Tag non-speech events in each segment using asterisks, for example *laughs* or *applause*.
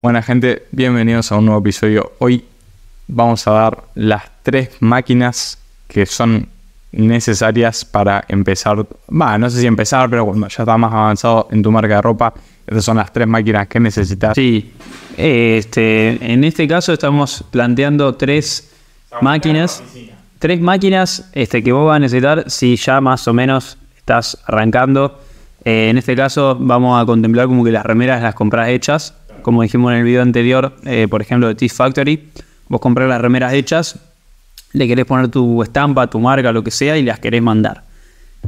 Buena gente, bienvenidos a un nuevo episodio. Hoy vamos a dar las tres máquinas que son necesarias para empezar, va, no sé si empezar, pero cuando ya estás más avanzado en tu marca de ropa, estas son las tres máquinas que necesitas. Sí, este, en este caso estamos planteando tres máquinas, tres máquinas este, que vos vas a necesitar si ya más o menos estás arrancando. Eh, en este caso vamos a contemplar como que las remeras las compras hechas como dijimos en el video anterior, eh, por ejemplo, de T-Factory, vos compras las remeras hechas, le querés poner tu estampa, tu marca, lo que sea, y las querés mandar.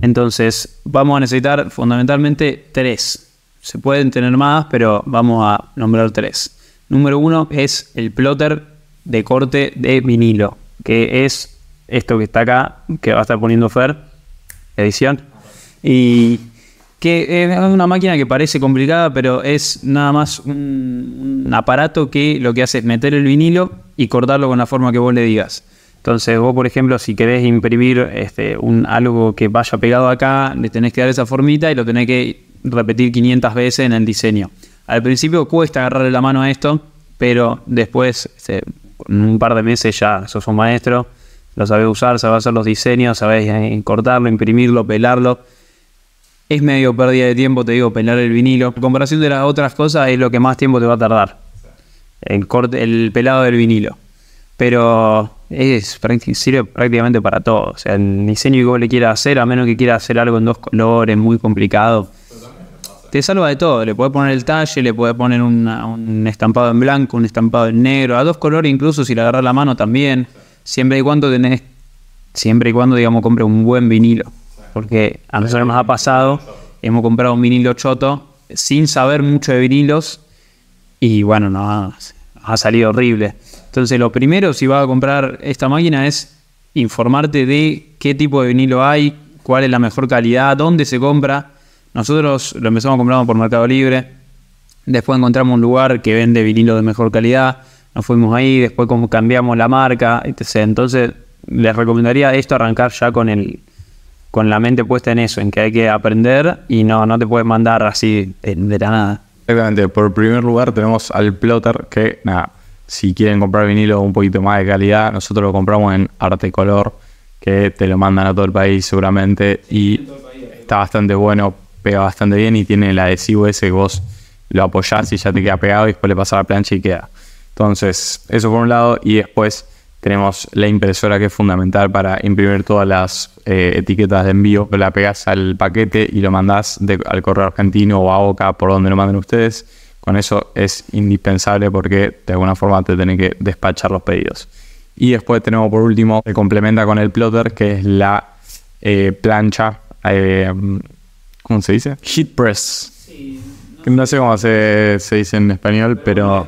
Entonces, vamos a necesitar fundamentalmente tres. Se pueden tener más, pero vamos a nombrar tres. Número uno es el plotter de corte de vinilo, que es esto que está acá, que va a estar poniendo Fer, edición. Y que eh, es una máquina que parece complicada, pero es nada más un, aparato que lo que hace es meter el vinilo y cortarlo con la forma que vos le digas. Entonces, vos, por ejemplo, si querés imprimir este, un, algo que vaya pegado acá, le tenés que dar esa formita y lo tenés que repetir 500 veces en el diseño. Al principio cuesta agarrarle la mano a esto, pero después, este, en un par de meses ya sos un maestro, lo sabés usar, sabés hacer los diseños, sabés eh, cortarlo, imprimirlo, pelarlo es medio pérdida de tiempo, te digo, pelar el vinilo. En comparación de las otras cosas, es lo que más tiempo te va a tardar. El, el pelado del vinilo. Pero es, sirve prácticamente para todo. O sea, el diseño y vos le quieras hacer, a menos que quiera hacer algo en dos colores, muy complicado. Te salva de todo. Le podés poner el talle, le podés poner un estampado en blanco, un estampado en negro, a dos colores incluso si le agarras la mano también. Siempre y cuando tenés, siempre y cuando, digamos, compre un buen vinilo porque a nosotros nos ha pasado, hemos comprado un vinilo choto sin saber mucho de vinilos y bueno, nos ha, salido horrible. Entonces lo primero si vas a comprar esta máquina es informarte de qué tipo de vinilo hay, cuál es la mejor calidad, dónde se compra. Nosotros lo empezamos comprando por Mercado Libre, después encontramos un lugar que vende vinilo de mejor calidad, nos fuimos ahí, después cambiamos la marca, etc. Entonces les recomendaría esto arrancar ya con el, con la mente puesta en eso, en que hay que aprender y no, no te puedes mandar así eh, de, la nada. Exactamente, por primer lugar tenemos al plotter que, nada, si quieren comprar vinilo un poquito más de calidad, nosotros lo compramos en Arte Color, que te lo mandan a todo el país seguramente y está bastante bueno, pega bastante bien y tiene el adhesivo ese que vos lo apoyás y ya te queda pegado y después le pasas la plancha y queda. Entonces, eso por un lado y después tenemos la impresora que es fundamental para imprimir todas las eh, etiquetas de envío. La pegas al paquete y lo mandás al correo argentino o a OCA por donde lo manden ustedes. Con eso es indispensable porque de alguna forma te tienen que despachar los pedidos. Y después tenemos por último, que complementa con el plotter, que es la eh, plancha, eh, ¿cómo se dice? heat press. no, sé cómo se, dice en español, pero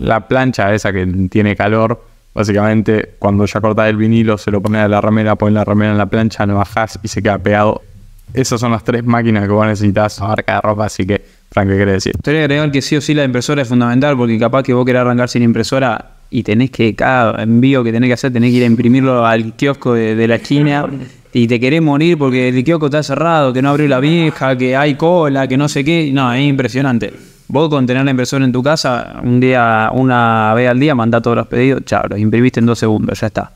la plancha esa que tiene calor Básicamente, cuando ya cortás el vinilo, se lo pones a la ramera, pones la ramera en la plancha, lo bajás y se queda pegado. Esas son las tres máquinas que vos necesitas arca de ropa, así que, Frank, ¿qué querés decir? que agregar que sí o sí la impresora es fundamental, porque capaz que vos querés arrancar sin impresora y tenés que, cada envío que tenés que hacer, tenés que ir a imprimirlo al kiosco de, la esquina *laughs* y te querés morir porque el kiosco está cerrado, que no abrió la vieja, que hay cola, que no sé qué. No, es impresionante. Vos con tener la impresora en tu casa, un día, una vez al día, mandá todos los pedidos, chao, los imprimiste en dos segundos, ya está.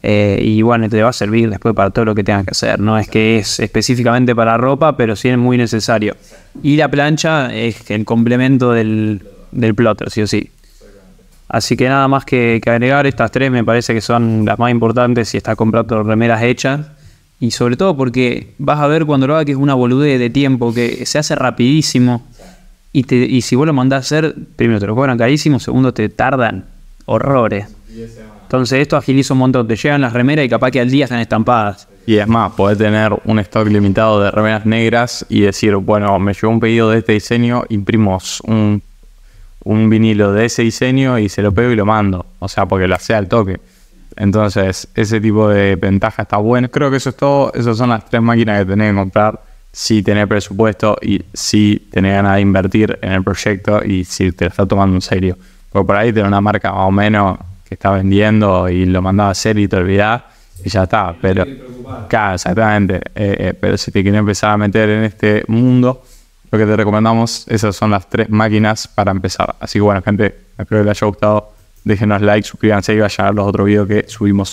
Eh, y bueno, te va a servir después para todo lo que tengas que hacer. No es que es específicamente para ropa, pero sí es muy necesario. Y la plancha es el complemento del, plotter, sí o sí. Así que nada más que, agregar, estas tres me parece que son las más importantes si estás comprando remeras hechas. Y sobre todo porque vas a ver cuando lo hagas que es una boludez de tiempo, que se hace rapidísimo. Y, y si vos lo mandás a hacer, primero te lo cobran carísimo, segundo te tardan horrores. Entonces esto agiliza un montón, te llegan las remeras y capaz que al día están estampadas. Y es más, podés tener un stock limitado de remeras negras y decir, bueno, me llegó un pedido de este diseño, imprimos un, un vinilo de ese diseño y se lo pego y lo mando. O sea, porque lo hace al toque. Entonces, ese tipo de ventaja está bueno. Creo que eso es todo. Esas son las tres máquinas que tenés que comprar si tenés presupuesto y si tenés ganas de invertir en el proyecto y si te lo está tomando en serio. Porque por ahí tenés una marca más o menos que está vendiendo y lo mandaba a hacer y te olvidás y ya está. Pero, claro, exactamente. Eh, eh, pero si te quieres empezar a meter en este mundo, lo que te recomendamos, esas son las tres máquinas para empezar. Así que bueno, gente, espero que les haya gustado. Déjenos like, suscríbanse y vayan a ver los otros videos que subimos.